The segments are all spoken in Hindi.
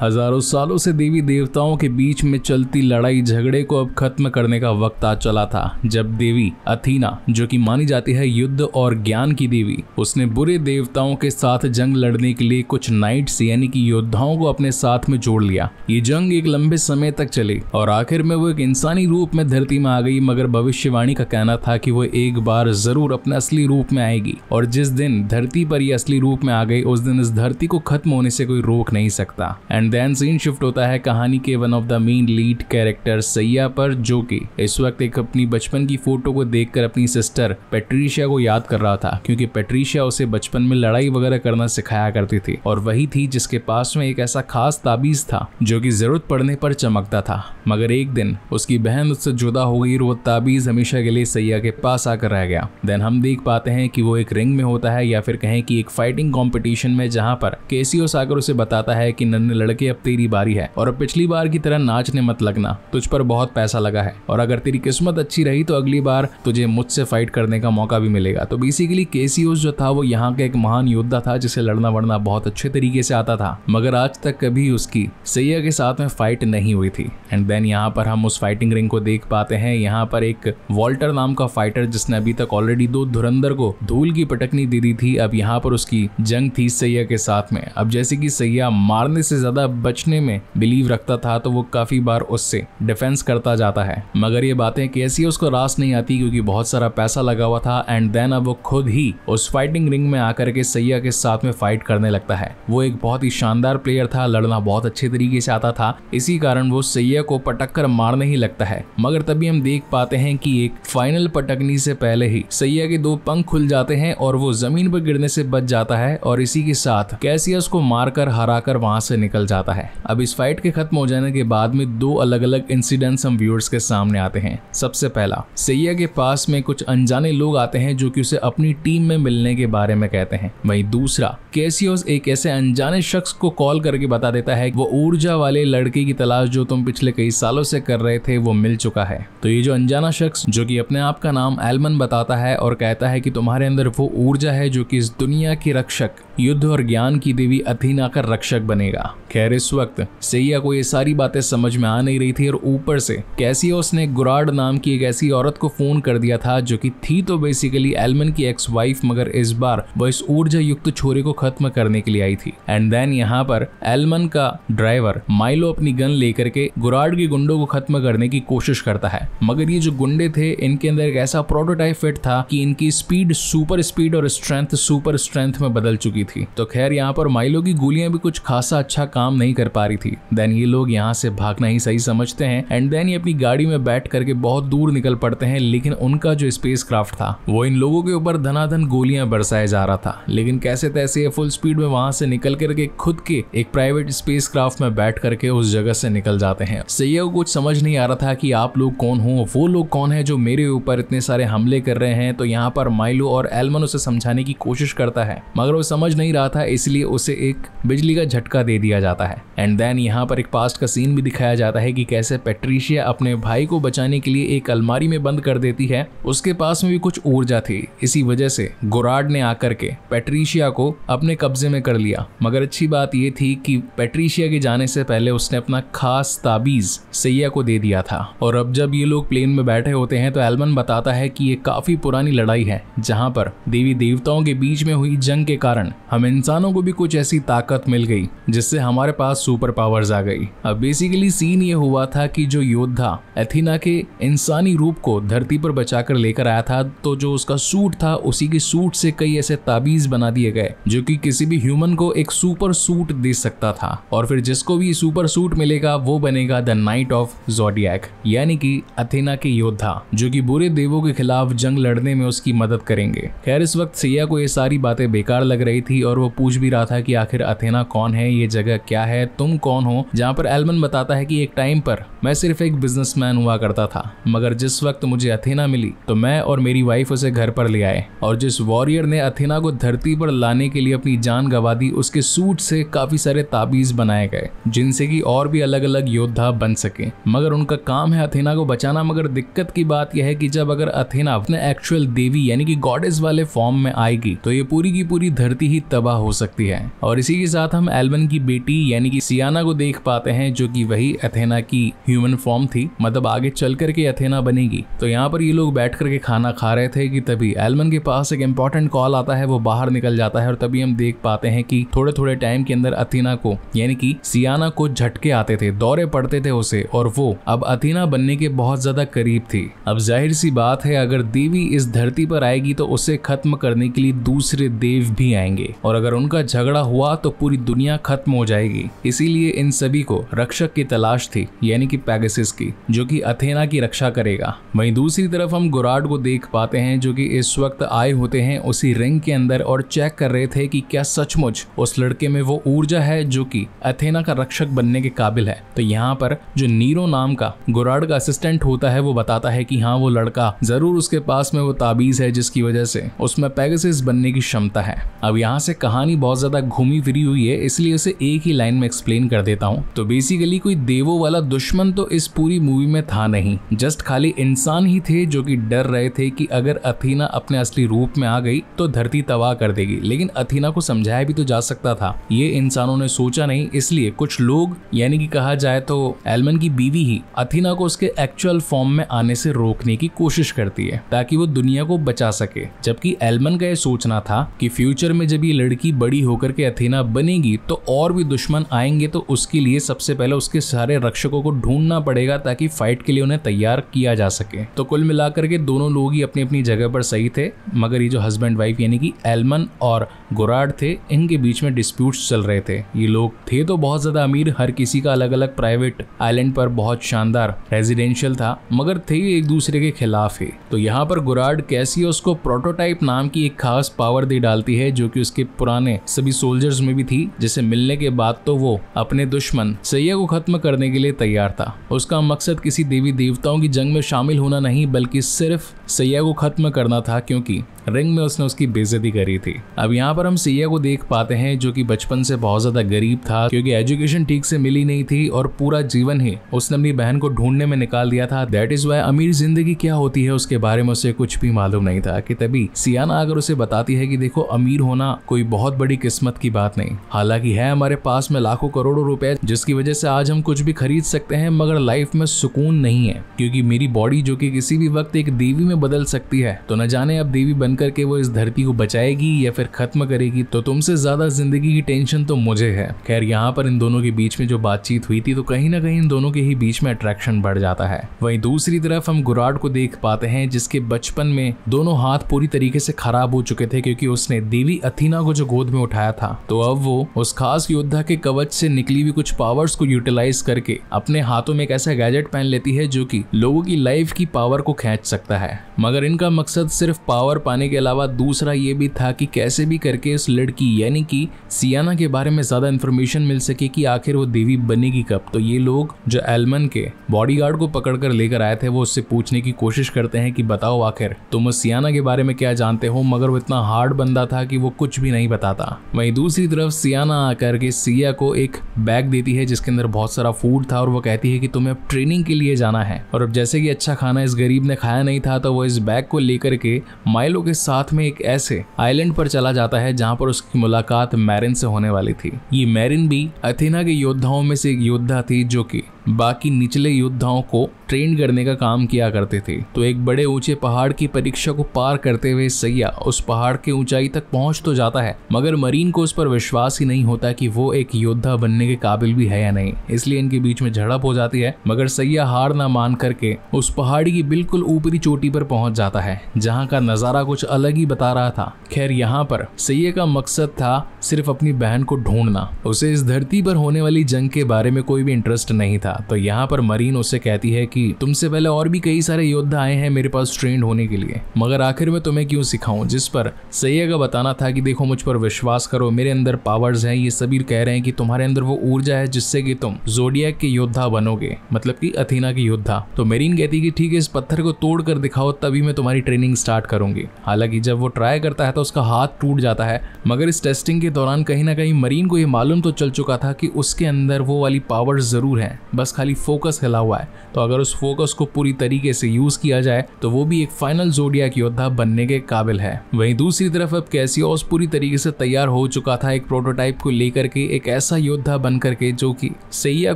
हजारों सालों से देवी देवताओं के बीच में चलती लड़ाई झगड़े को अब खत्म करने का वक्त आ चला था जब देवी अथीना जो कि मानी जाती है युद्ध और ज्ञान की देवी उसने बुरे देवताओं के साथ जंग लड़ने के लिए कुछ नाइट्स यानी कि योद्धाओं को अपने साथ में जोड़ लिया ये जंग एक लंबे समय तक चली और आखिर में वो एक इंसानी रूप में धरती में आ गई मगर भविष्यवाणी का कहना था कि वो एक बार जरूर अपने असली रूप में आएगी और जिस दिन धरती पर ये असली रूप में आ गई उस दिन इस धरती को खत्म होने से कोई रोक नहीं सकता and and then scene shift होता है कहानी के one of the main lead character सैया पर जो कि इस वक्त एक अपनी बचपन की फोटो को देखकर अपनी सिस्टर पेट्रीशिया को याद कर रहा था क्योंकि पेट्रीशिया उसे बचपन में लड़ाई वगैरह करना सिखाया करती थी और वही थी जिसके पास में एक ऐसा खास ताबीज था जो कि जरूरत पड़ने पर चमकता था मगर एक दिन उसकी बहन उससे जुदा हो गई और वो ताबीज हमेशा के लिए सैया के पास आकर रह गया देन हम देख पाते हैं कि वो एक रिंग में होता है या फिर कहें कि एक फाइटिंग कॉम्पिटिशन में जहाँ पर केसियो सागर उसे बताता है कि नन्हे लड़के करके अब तेरी बारी है और पिछली बार की तरह नाचने मत लगना तुझ पर बहुत पैसा लगा है और अगर तेरी किस्मत अच्छी रही तो अगली बार तुझे मुझसे फाइट करने का मौका भी मिलेगा तो बेसिकली केसीओस जो था वो यहाँ का एक महान योद्धा था जिसे लड़ना वड़ना बहुत अच्छे तरीके से आता था मगर आज तक कभी उसकी सैया के साथ में फाइट नहीं हुई थी एंड देन यहाँ पर हम उस फाइटिंग रिंग को देख पाते हैं यहाँ पर एक वॉल्टर नाम का फाइटर जिसने अभी तक ऑलरेडी दो धुरंधर को धूल की पटकनी दे दी थी अब यहाँ पर उसकी जंग थी सैया के साथ में अब जैसे कि सैया मारने से ज्यादा ज़्यादा बचने में बिलीव रखता था तो वो काफ़ी बार उससे डिफेंस करता जाता है मगर ये बातें कैसी उसको रास नहीं आती क्योंकि बहुत सारा पैसा लगा हुआ था एंड देन अब वो खुद ही उस फाइटिंग रिंग में आकर के सैया के साथ में फाइट करने लगता है वो एक बहुत ही शानदार प्लेयर था लड़ना बहुत अच्छे तरीके से आता था इसी कारण वो सैया को पटक कर मारने ही लगता है मगर तभी हम देख पाते हैं कि एक फाइनल पटकनी से पहले ही सैया के दो पंख खुल जाते हैं और वो जमीन पर गिरने से बच जाता है और इसी के साथ कैसियस को मारकर हराकर वहां से निकल जाता जाता है अब इस फाइट के खत्म हो जाने के बाद में दो अलग अलग इंसिडेंट्स हम व्यूअर्स के सामने आते हैं सबसे पहला सैया के पास में कुछ अनजाने लोग आते हैं जो कि उसे अपनी टीम में मिलने के बारे में कहते हैं वही दूसरा कैसियोस एक ऐसे अनजाने शख्स को कॉल करके बता देता है वो ऊर्जा वाले लड़के की तलाश जो तुम पिछले कई सालों से कर रहे थे वो मिल चुका है तो ये जो अनजाना शख्स जो की अपने आप का नाम एलमन बताता है और कहता है कि तुम्हारे अंदर वो ऊर्जा है जो की इस दुनिया की रक्षक युद्ध और ज्ञान की देवी अथीना का रक्षक बनेगा खैर इस वक्त सैया को ये सारी बातें समझ में आ नहीं रही थी और ऊपर से कैसी उसने गुराड नाम की एक ऐसी औरत को फोन कर दिया था जो कि थी तो बेसिकली एलमन की एक्स वाइफ मगर इस बार वो इस ऊर्जा युक्त छोरे को खत्म करने के लिए आई थी एंड देन यहाँ पर एलमन का ड्राइवर माइलो अपनी गन लेकर के गुराड के गुंडों को खत्म करने की कोशिश करता है मगर ये जो गुंडे थे इनके अंदर एक ऐसा प्रोटोटाइप फिट था कि इनकी स्पीड सुपर स्पीड और स्ट्रेंथ सुपर स्ट्रेंथ में बदल चुकी रही थी तो खैर यहाँ पर माइलो की गोलियां भी कुछ खासा अच्छा काम नहीं कर पा रही थी देन ये लोग यहाँ से भागना ही सही समझते हैं एंड देन ये अपनी गाड़ी में बैठ करके बहुत दूर निकल पड़ते हैं लेकिन उनका जो स्पेस था वो इन लोगों के ऊपर धनाधन गोलियां बरसाया जा रहा था लेकिन कैसे तैसे ये फुल स्पीड में वहां से निकल करके खुद के एक प्राइवेट स्पेस में बैठ करके उस जगह से निकल जाते हैं सैया को कुछ समझ नहीं आ रहा था कि आप लोग कौन हो वो लोग कौन है जो मेरे ऊपर इतने सारे हमले कर रहे हैं तो यहाँ पर माइलो और एलमन उसे समझाने की कोशिश करता है मगर वो समझ समझ नहीं रहा था इसलिए उसे एक बिजली का झटका दे दिया जाता है एंड देन यहाँ पर एक पास्ट का सीन भी दिखाया जाता है कि कैसे पेट्रीशिया अपने भाई को बचाने के लिए एक अलमारी में बंद कर देती है उसके पास में भी कुछ ऊर्जा थी इसी वजह से गोराड ने आकर के पेट्रीशिया को अपने कब्जे में कर लिया मगर अच्छी बात यह थी कि पेट्रीशिया के जाने से पहले उसने अपना खास ताबीज सैया को दे दिया था और अब जब ये लोग प्लेन में बैठे होते हैं तो एलमन बताता है कि ये काफी पुरानी लड़ाई है जहाँ पर देवी देवताओं के बीच में हुई जंग के कारण हम इंसानों को भी कुछ ऐसी ताकत मिल गई जिससे हमारे पास सुपर पावर्स आ गई अब बेसिकली सीन ये हुआ था कि जो योद्धा एथीना के इंसानी रूप को धरती पर बचाकर लेकर आया था तो जो उसका सूट था उसी के सूट से कई ऐसे ताबीज बना दिए गए जो कि किसी भी ह्यूमन को एक सुपर सूट दे सकता था और फिर जिसको भी सुपर सूट मिलेगा वो बनेगा द नाइट ऑफ जोडियक यानी कि अथेना के योद्धा जो कि बुरे देवों के खिलाफ जंग लड़ने में उसकी मदद करेंगे खैर इस वक्त सिया को ये सारी बातें बेकार लग रही थी थी और वो पूछ भी रहा था कि आखिर अथेना कौन है ये जगह क्या है तुम कौन हो जहाँ पर एलमन बताता है कि एक टाइम पर मैं सिर्फ एक बिजनेसमैन हुआ करता था मगर जिस वक्त मुझे अथेना मिली तो मैं और मेरी वाइफ उसे घर पर ले आए और जिस वॉरियर ने अथेना को धरती पर लाने के लिए अपनी जान गवा दी उसके सूट से काफी सारे ताबीज बनाए गए जिनसे कि और भी अलग अलग योद्धा बन सके मगर उनका काम है अथेना को बचाना मगर दिक्कत की बात यह है कि जब अगर अथेना अपने एक्चुअल देवी यानी कि गॉडेस वाले फॉर्म में आएगी तो ये पूरी की पूरी धरती ही तबाह हो सकती है और इसी के साथ हम एल्बन की बेटी यानी कि सियाना को देख पाते हैं जो कि वही अथेना की ह्यूमन फॉर्म थी मतलब आगे चल करके अथेना बनेगी तो यहाँ पर ये लोग बैठ करके खाना खा रहे थे कि तभी एल्बन के पास एक इम्पोर्टेंट कॉल आता है वो बाहर निकल जाता है और तभी हम देख पाते हैं कि थोड़े थोड़े टाइम के अंदर अथीना को यानी कि सियाना को झटके आते थे दौरे पड़ते थे उसे और वो अब अथीना बनने के बहुत ज्यादा करीब थी अब जाहिर सी बात है अगर देवी इस धरती पर आएगी तो उसे खत्म करने के लिए दूसरे देव भी आएंगे और अगर उनका झगड़ा हुआ तो पूरी दुनिया खत्म हो जाएगी इसीलिए इन सभी को रक्षक की तलाश थी यानी कि पैगसिस की जो कि अथेना की रक्षा करेगा वहीं दूसरी तरफ हम गुराड को देख पाते हैं जो कि इस वक्त आए होते हैं उसी रिंग के अंदर और चेक कर रहे थे कि क्या सचमुच उस लड़के में वो ऊर्जा है जो कि अथेना का रक्षक बनने के काबिल है तो यहाँ पर जो नीरो नाम का गुराड का असिस्टेंट होता है वो बताता है कि हाँ वो लड़का जरूर उसके पास में वो ताबीज है जिसकी वजह से उसमें पैगसिस बनने की क्षमता है अब यहाँ से कहानी बहुत ज्यादा घूमी फिरी हुई है इसलिए उसे एक ही लाइन में एक्सप्लेन कर देता हूँ तो बेसिकली कोई देवो वाला दुश्मन तो इस पूरी मूवी में था नहीं जस्ट खाली इंसान ही थे जो कि डर रहे थे कि अगर अथीना अपने असली रूप में आ गई तो धरती तबाह कर देगी लेकिन अथीना को समझाया भी तो जा सकता था ये इंसानों ने सोचा नहीं इसलिए कुछ लोग यानी कि कहा जाए तो एलमन की बीवी ही अथीना को उसके एक्चुअल फॉर्म में आने से रोकने की कोशिश करती है ताकि वो दुनिया को बचा सके जबकि एलमन का यह सोचना था कि फ्यूचर में जब ये लड़की बड़ी होकर के अथीना बनेगी तो और भी दुश्मन आएंगे तो उसके लिए सबसे पहले उसके सारे रक्षकों को ढूंढना पड़ेगा ताकि फाइट के लिए उन्हें तैयार किया जा सके तो कुल मिलाकर के दोनों लोग ही अपनी अपनी जगह पर सही थे मगर ये जो हस्बैंड वाइफ यानी कि एलमन और गुराड थे इनके बीच में डिस्प्यूट्स चल रहे थे ये लोग थे तो बहुत ज्यादा अमीर हर किसी का अलग अलग प्राइवेट आइलैंड पर बहुत शानदार रेजिडेंशियल था मगर थे एक दूसरे के खिलाफ है तो यहाँ पर गुराड कैसी उसको प्रोटोटाइप नाम की एक खास पावर दे डालती है जो कि उसके पुराने सभी सोल्जर्स में भी थी जिसे मिलने के बाद तो वो अपने दुश्मन सैया को खत्म करने के लिए तैयार था उसका मकसद किसी देवी देवताओं की जंग में शामिल होना नहीं बल्कि सिर्फ सैया को खत्म करना था क्योंकि रिंग में उसने उसकी बेजती करी थी अब यहाँ पर हम सैया को देख पाते हैं जो कि बचपन से बहुत ज्यादा गरीब था क्योंकि एजुकेशन ठीक से मिली नहीं थी और पूरा जीवन ही उसने अपनी बहन को ढूंढने में निकाल दिया था दैट इज वाई अमीर जिंदगी क्या होती है उसके बारे में उसे कुछ भी मालूम नहीं था कि तभी सियाना अगर उसे बताती है कि देखो अमीर होना कोई कोई बहुत बड़ी किस्मत की बात नहीं हालांकि है हमारे पास में लाखों करोड़ों रुपए जिसकी वजह से आज हम कुछ भी खरीद सकते हैं मगर लाइफ में सुकून नहीं है क्योंकि मेरी बॉडी जो कि किसी भी वक्त एक देवी में बदल सकती है तो न जाने अब देवी बनकर के वो इस धरती को बचाएगी या फिर खत्म करेगी तो तुमसे ज्यादा जिंदगी की टेंशन तो मुझे है खैर यहाँ पर इन दोनों के बीच में जो बातचीत हुई थी तो कहीं ना कहीं इन दोनों के ही बीच में अट्रैक्शन बढ़ जाता है वहीं दूसरी तरफ हम गुराड को देख पाते हैं जिसके बचपन में दोनों हाथ पूरी तरीके से खराब हो चुके थे क्योंकि उसने देवी अथीना सेना को जो गोद में उठाया था तो अब वो उस खास योद्धा के कवच से निकली हुई कुछ पावर्स को यूटिलाइज करके अपने हाथों में एक ऐसा गैजेट पहन लेती है जो कि लोगों की लाइफ की पावर को खींच सकता है मगर इनका मकसद सिर्फ पावर पाने के अलावा दूसरा ये भी था कि कैसे भी करके उस लड़की यानी कि सियाना के बारे में ज्यादा इन्फॉर्मेशन मिल सके कि आखिर वो देवी बनेगी कब तो ये लोग जो एलमन के बॉडीगार्ड को पकड़कर लेकर आए थे वो उससे पूछने की कोशिश करते हैं कि बताओ आखिर तुम उस सियाना के बारे में क्या जानते हो मगर वो इतना हार्ड बंदा था कि वो कुछ भी भी नहीं बताता वहीं दूसरी तरफ सियाना आकर के सिया को एक बैग देती है जिसके अंदर बहुत सारा फूड था और वो कहती है कि तुम्हें अब ट्रेनिंग के लिए जाना है और अब जैसे कि अच्छा खाना इस गरीब ने खाया नहीं था तो वो इस बैग को लेकर के माइलो के साथ में एक ऐसे आइलैंड पर चला जाता है जहाँ पर उसकी मुलाकात मैरिन से होने वाली थी ये मैरिन भी अथेना के योद्धाओं में से एक योद्धा थी जो कि बाकी निचले योद्धाओं को ट्रेन करने का काम किया करते थे तो एक बड़े ऊंचे पहाड़ की परीक्षा को पार करते हुए सैया उस पहाड़ के ऊंचाई तक पहुंच तो जाता है मगर मरीन को उस पर विश्वास ही नहीं होता कि वो एक योद्धा बनने के काबिल भी है या नहीं इसलिए इनके बीच में झड़प हो जाती है मगर सैया हार ना मान करके उस पहाड़ी की बिल्कुल ऊपरी चोटी पर पहुंच जाता है जहाँ का नजारा कुछ अलग ही बता रहा था खैर यहाँ पर सैया का मकसद था सिर्फ अपनी बहन को ढूंढना उसे इस धरती पर होने वाली जंग के बारे में कोई भी इंटरेस्ट नहीं था था तो यहाँ पर मरीन उससे कहती है कि तुमसे पहले और भी कई सारे योद्धा आए हैं मेरे पास ट्रेंड होने के लिए मगर आखिर में तुम्हें क्यों सिखाऊं जिस पर सैया का बताना था कि देखो मुझ पर विश्वास करो मेरे अंदर पावर्स हैं ये सभी कह रहे हैं कि तुम्हारे अंदर वो ऊर्जा है जिससे कि तुम जोडिया के योद्धा बनोगे मतलब कि अथीना की योद्धा तो मेरीन कहती कि ठीक है इस पत्थर को तोड़ कर दिखाओ तभी मैं तुम्हारी ट्रेनिंग स्टार्ट करूंगी हालांकि जब वो ट्राई करता है तो उसका हाथ टूट जाता है मगर इस टेस्टिंग के दौरान कहीं ना कहीं मरीन को यह मालूम तो चल चुका था कि उसके अंदर वो वाली पावर जरूर है बस बस खाली फोकस हिला हुआ है तो अगर उस फोकस को पूरी तरीके से यूज किया जाए तो वो भी एक फाइनल जोडिया की योद्धा बनने के काबिल है वहीं दूसरी तरफ अब कैसियोस पूरी तरीके से तैयार हो चुका था एक प्रोटोटाइप को लेकर के एक ऐसा योद्धा बन करके जो की सैया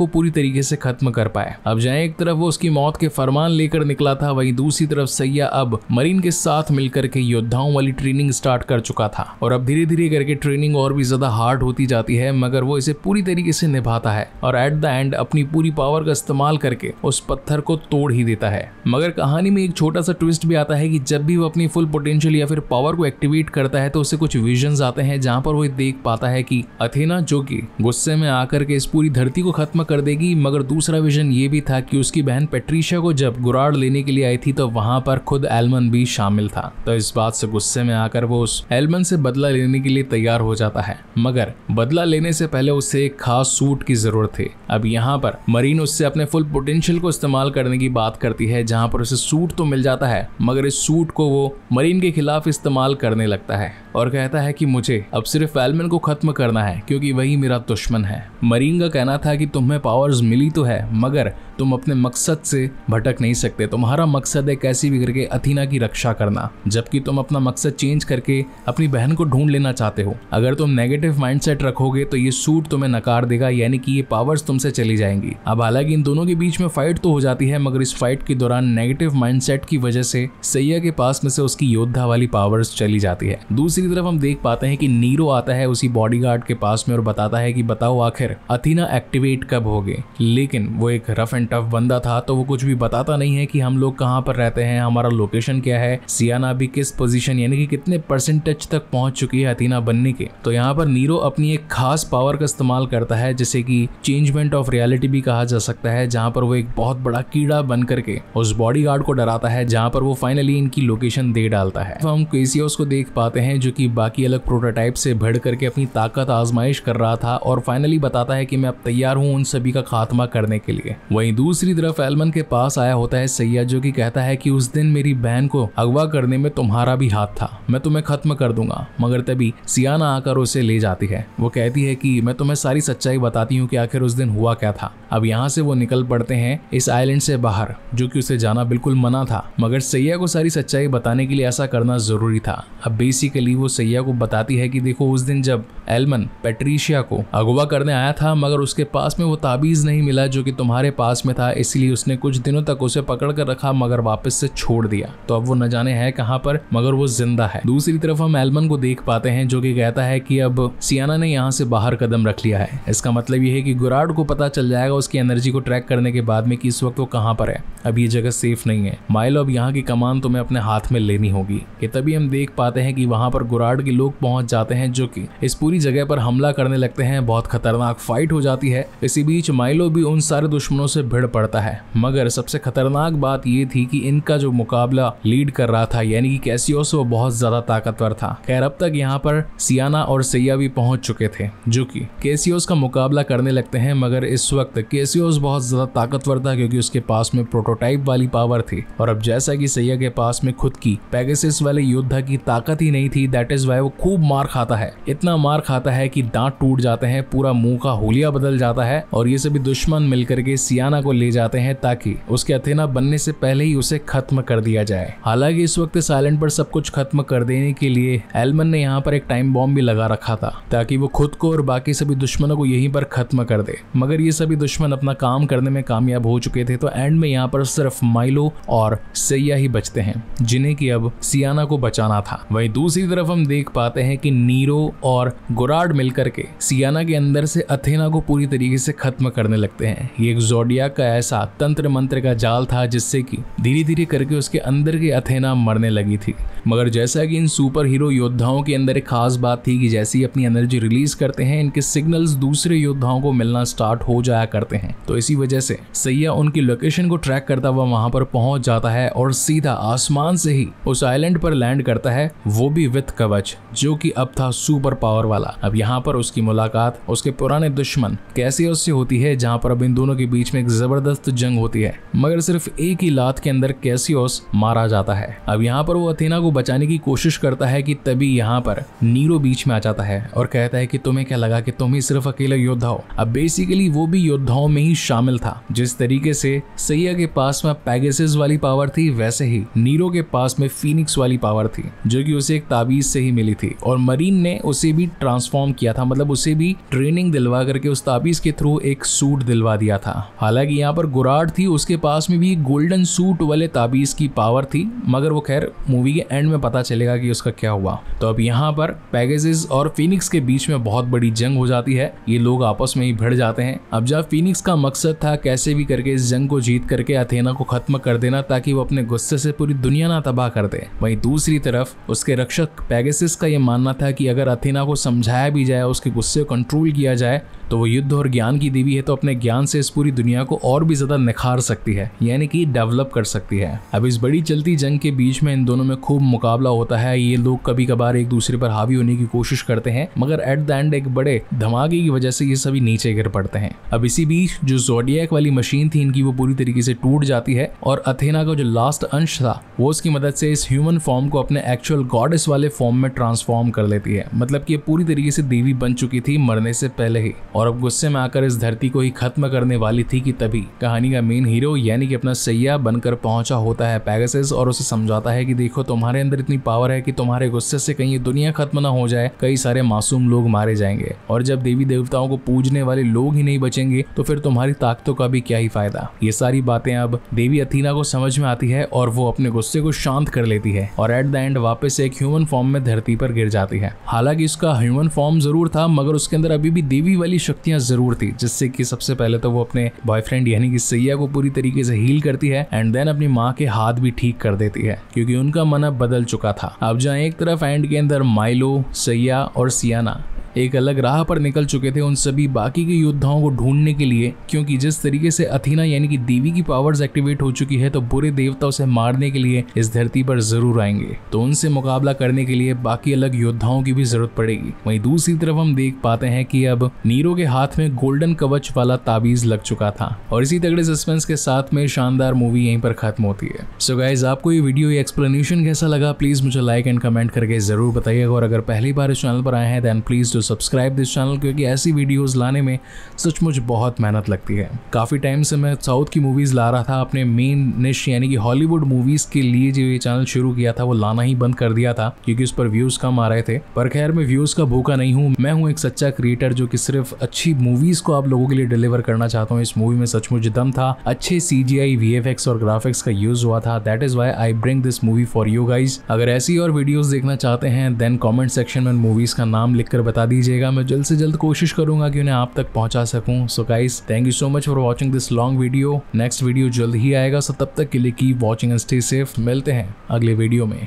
को पूरी तरीके से खत्म कर पाए अब जहाँ एक तरफ वो उसकी मौत के फरमान लेकर निकला था वही दूसरी तरफ सैया अब मरीन के साथ मिलकर के योद्धाओं वाली ट्रेनिंग स्टार्ट कर चुका था और अब धीरे धीरे करके ट्रेनिंग और भी ज्यादा हार्ड होती जाती है मगर वो इसे पूरी तरीके से निभाता है और एट द एंड अपनी पूरी पावर का इस्तेमाल करके उस पत्थर को तोड़ ही देता है मगर कहानी में एक छोटा सा ट्विस्ट भी आता है कि जब भी वो अपनी फुल पोटेंशियल या फिर पावर को एक्टिवेट करता है तो उसे कुछ विजन आते हैं जहाँ पर वो देख पाता है की अथेना जो की गुस्से में आकर के इस पूरी धरती को खत्म कर देगी मगर दूसरा विजन ये भी था कि उसकी बहन पेट्रीशा को जब गुराड़ लेने के लिए आई थी तो वहां पर खुद एलमन भी शामिल था तो इस बात से गुस्से में आकर वो उस एलमन से बदला लेने के लिए तैयार हो जाता है मगर बदला लेने से पहले उसे एक खास सूट की जरूरत थी अब यहाँ पर मरीन उससे अपने फुल पोटेंशियल को इस्तेमाल करने की बात करती है जहां पर उसे सूट तो मिल जाता है मगर इस सूट को वो मरीन के खिलाफ इस्तेमाल करने लगता है और कहता है कि मुझे अब सिर्फ एलमन को खत्म करना है क्योंकि वही मेरा दुश्मन है मरीन का कहना था कि तुम्हें पावर्स मिली तो है मगर तुम अपने मकसद से भटक नहीं सकते तुम्हारा मकसद है कैसी भी करके अथीना की रक्षा करना जबकि तुम अपना मकसद चेंज करके अपनी बहन को ढूंढ लेना चाहते हो अगर तुम नेगेटिव माइंडसेट रखोगे तो ये सूट तुम्हें नकार देगा यानी कि ये पावर्स तुमसे चली जाएंगी अब हालांकि इन दोनों के बीच में फाइट तो हो जाती है मगर इस फाइट के दौरान नेगेटिव माइंडसेट की वजह से सैया के पास में से उसकी योद्धा वाली पावर्स चली जाती है दूसरी तरफ हम देख पाते हैं कि नीरो आता है उसी बॉडी के पास में और बताता है कि बताओ आखिर अथीना एक्टिवेट कब होगे लेकिन वो एक रफ एंड एंड टफ बंदा था तो वो कुछ भी बताता नहीं है कि हम लोग कहाँ पर रहते हैं हमारा लोकेशन क्या है सियाना भी किस पोजीशन यानी कि कितने परसेंटेज तक पहुंच चुकी है अथीना बनने के तो यहाँ पर नीरो अपनी एक खास पावर का इस्तेमाल करता है जैसे कि चेंजमेंट ऑफ रियलिटी भी कहा जा सकता है जहाँ पर वो एक बहुत बड़ा कीड़ा बन करके उस बॉडी को डराता है जहाँ पर वो फाइनली इनकी लोकेशन दे डालता है तो हम केसियोस को देख पाते हैं जो कि बाकी अलग प्रोटोटाइप से भिड़ करके अपनी ताकत आजमाइश कर रहा था और फाइनली बताता है कि मैं अब तैयार हूँ उन सभी का खात्मा करने के लिए वहीं दूसरी तरफ एलमन के पास आया होता है सैया जो कि कहता है कि उस दिन मेरी बहन को अगवा करने में तुम्हारा भी हाथ था मैं तुम्हें खत्म कर दूंगा मगर तभी सियाना आकर उसे ले जाती है वो कहती है कि मैं तुम्हें सारी सच्चाई बताती हूँ कि आखिर उस दिन हुआ क्या था अब यहाँ से वो निकल पड़ते हैं इस आइलैंड से बाहर जो कि उसे जाना बिल्कुल मना था मगर सैया को सारी सच्चाई बताने के लिए ऐसा करना जरूरी था अब बेसिकली वो सैया को बताती है कि देखो उस दिन जब एलमन पेट्रीशिया को अगवा करने आया था मगर उसके पास में वो ताबीज नहीं मिला जो कि तुम्हारे पास में था इसलिए उसने कुछ दिनों तक उसे पकड़ कर रखा मगर वापस से छोड़ दिया तो अब वो न जाने है कहाँ पर मगर वो जिंदा है दूसरी तरफ हम एलमन को देख पाते हैं जो कि कहता है कि अब सियाना ने यहाँ से बाहर कदम रख लिया है इसका मतलब यह है कि गुराड को पता चल जाएगा उसकी एनर्जी को ट्रैक करने के बाद में कि इस वक्त वो कहाँ पर है अब ये जगह सेफ नहीं है माइल अब यहाँ की कमान तुम्हें अपने हाथ में लेनी होगी कि तभी हम देख पाते हैं कि वहाँ पर गुराड के लोग पहुंच जाते हैं जो कि इस पूरी जगह पर हमला करने लगते हैं बहुत खतरनाक फाइट हो जाती है इसी बीच माइलो भी उन सारे दुश्मनों से भिड़ पड़ता है मगर सबसे खतरनाक बात ये थी कि इनका जो मुकाबला लीड कर रहा था यानी कि कैसियोस वो बहुत ज्यादा ताकतवर था खैर अब तक यहाँ पर सियाना और सैया भी पहुंच चुके थे जो कि कैसियोस का मुकाबला करने लगते हैं मगर इस वक्त कैसियोस बहुत ज्यादा ताकतवर था क्योंकि उसके पास में प्रोटोटाइप वाली पावर थी और अब जैसा कि सैया के पास में खुद की पैगेसिस वाले योद्धा की ताकत ही नहीं थी दैट इज वाई वो खूब मार खाता है इतना मार खाता है कि दांत टूट जाते हैं पूरा मुंह का होलिया बदल जाता है और ये सभी दुश्मन मिलकर के सियाना को ले जाते हैं ताकि उसके अथेना बनने से पहले ही उसे खत्म कर दिया जाए हालांकि इस वक्त साइलेंट पर सब कुछ खत्म कर देने के लिए एलमन ने यहाँ पर एक टाइम बॉम्ब भी लगा रखा था ताकि वो खुद को और बाकी सभी दुश्मनों को यहीं पर खत्म कर दे मगर ये सभी दुश्मन अपना काम करने में कामयाब हो चुके थे तो एंड में यहाँ पर सिर्फ माइलो और सैया ही बचते हैं जिन्हें की अब सियाना को बचाना था वही दूसरी तरफ हम देख पाते हैं कि नीरो और गुराड मिलकर के सियाना के अंदर से अथेना को पूरी तरीके से खत्म करने लगते हैं ये एक जोडिया का ऐसा तंत्र मंत्र का जाल था जिससे कि धीरे धीरे करके उसके अंदर की अथेना मरने लगी थी मगर जैसा कि इन सुपर हीरो योद्धाओं के अंदर एक खास बात थी कि जैसे ही अपनी एनर्जी रिलीज करते हैं इनके सिग्नल्स दूसरे योद्धाओं को मिलना स्टार्ट हो जाया करते हैं तो इसी वजह से सैया उनकी लोकेशन को ट्रैक करता हुआ वहां पर पहुंच जाता है और सीधा आसमान से ही उस आइलैंड पर लैंड करता है वो भी विथ कवच जो कि अब था सुपर पावर वाला अब यहाँ पर उसकी मुलाकात उसके पुराने दुश्मन कैसे उससे होती है जहाँ पर अब इन दोनों के बीच में एक जबरदस्त जंग होती है मगर सिर्फ एक ही लात के अंदर कैसियोस मारा जाता है अब यहाँ पर वो अथेना को बचाने की कोशिश करता है कि तभी यहाँ पर नीरो बीच में आ जाता है और कहता है कि तुम्हें क्या लगा कि तुम ही सिर्फ अकेले योद्धा हो अब बेसिकली वो भी योद्धाओं में ही शामिल था जिस तरीके से सैया के पास में पैगेसिस वाली पावर थी वैसे ही नीरो के पास में फीनिक्स वाली पावर थी जो कि उसे एक ताबीज से ही मिली थी और मरीन ने उसे भी ट्रांसफॉर्म किया था मतलब उसे भी ट्रेनिंग दिलवा करके उस ताबीज के थ्रू एक सूट दिलवा दिया था हालांकि बताया कि यहाँ पर गुराड थी उसके पास में भी गोल्डन सूट वाले ताबीज़ की पावर थी मगर वो खैर मूवी के एंड में पता चलेगा कि उसका क्या हुआ तो अब यहाँ पर पैगेजिस और फिनिक्स के बीच में बहुत बड़ी जंग हो जाती है ये लोग आपस में ही भिड़ जाते हैं अब जब फिनिक्स का मकसद था कैसे भी करके इस जंग को जीत करके अथेना को खत्म कर देना ताकि वो अपने गुस्से से पूरी दुनिया ना तबाह कर दे वही दूसरी तरफ उसके रक्षक पैगेसिस का ये मानना था कि अगर अथेना को समझाया भी जाए उसके गुस्से को कंट्रोल किया जाए तो वो युद्ध और ज्ञान की देवी है तो अपने ज्ञान से इस पूरी दुनिया को और भी ज़्यादा निखार सकती है यानी कि डेवलप कर सकती है अब इस बड़ी चलती जंग के बीच में इन दोनों में खूब मुकाबला होता है ये लोग कभी कभार एक दूसरे पर हावी होने की कोशिश करते हैं मगर एट द एंड एक बड़े धमाके की वजह से ये सभी नीचे गिर पड़ते हैं अब इसी बीच जो जोडियक वाली मशीन थी इनकी वो पूरी तरीके से टूट जाती है और अथेना का जो लास्ट अंश था वो उसकी मदद से इस ह्यूमन फॉर्म को अपने एक्चुअल गॉडेस वाले फॉर्म में ट्रांसफॉर्म कर लेती है मतलब की पूरी तरीके से देवी बन चुकी थी मरने से पहले ही और अब गुस्से में आकर इस धरती को ही खत्म करने वाली थी कि तभी कहानी का मेन हीरो यानी कि अपना सैया बनकर पहुंचा होता है पैगसिस और उसे समझाता है कि देखो तुम्हारे अंदर इतनी पावर है कि तुम्हारे गुस्से से कहीं दुनिया खत्म ना हो जाए कई सारे मासूम लोग मारे जाएंगे और जब देवी देवताओं को पूजने वाले लोग ही नहीं बचेंगे तो फिर तुम्हारी ताकतों का भी क्या ही फायदा ये सारी बातें अब देवी अथीना को समझ में आती है और वो अपने गुस्से को शांत कर लेती है और एट द एंड वापस एक ह्यूमन फॉर्म में धरती पर गिर जाती है हालांकि उसका ह्यूमन फॉर्म जरूर था मगर उसके अंदर अभी भी देवी वाली शक्तियां ज़रूर थी जिससे कि सबसे पहले तो वो अपने बॉयफ्रेंड यानी कि सैया को पूरी तरीके से हील करती है एंड देन अपनी माँ के हाथ भी ठीक कर देती है क्योंकि उनका मन अब बदल चुका था अब जहाँ एक तरफ एंड के अंदर माइलो सैया और सियाना एक अलग राह पर निकल चुके थे उन सभी बाकी के योद्धाओं को ढूंढने के लिए क्योंकि जिस तरीके से अथीना यानी कि देवी की पावर्स एक्टिवेट हो चुकी है तो बुरे देवता उसे मारने के लिए इस धरती पर जरूर आएंगे तो उनसे मुकाबला करने के लिए बाकी अलग योद्धाओं की भी जरूरत पड़ेगी वहीं दूसरी तरफ हम देख पाते हैं कि अब नीरो हीरो के हाथ में गोल्डन कवच वाला ताबीज लग चुका था और इसी तगड़े सस्पेंस के साथ में शानदार मूवी यहीं पर खत्म होती है सो so गाइज आपको ये वीडियो ये एक्सप्लेनेशन कैसा लगा प्लीज मुझे लाइक एंड कमेंट करके जरूर बताइएगा और अगर पहली बार इस चैनल पर आए हैं then please do subscribe this channel क्योंकि ऐसी वीडियोज लाने में सचमुच बहुत मेहनत लगती है काफी टाइम से मैं साउथ की मूवीज ला रहा था अपने मेन निश यानी कि हॉलीवुड मूवीज के लिए जो ये चैनल शुरू किया था वो लाना ही बंद कर दिया था क्योंकि उस पर व्यूज कम आ रहे थे पर खैर मैं व्यूज का भूखा नहीं हूँ मैं हूँ एक सच्चा क्रिएटर जो कि सिर्फ अच्छी मूवीज को आप लोगों के लिए डिलीवर करना चाहता हूँ इस मूवी में सचमुच दम था अच्छे C G I V F X और ग्राफिक्स का यूज हुआ था that is why I bring this movie for you guys अगर ऐसी और वीडियोज देखना चाहते हैं देन कॉमेंट सेक्शन में मूवीज का नाम लिखकर बता दीजिएगा मैं जल्द से जल्द कोशिश करूंगा कि उन्हें आप तक पहुंचा सकूं so guys thank you so much for watching this long video next video जल्द ही आएगा सो तब तक के लिए की वॉचिंग एंड स्टे सेफ मिलते हैं अगले वीडियो में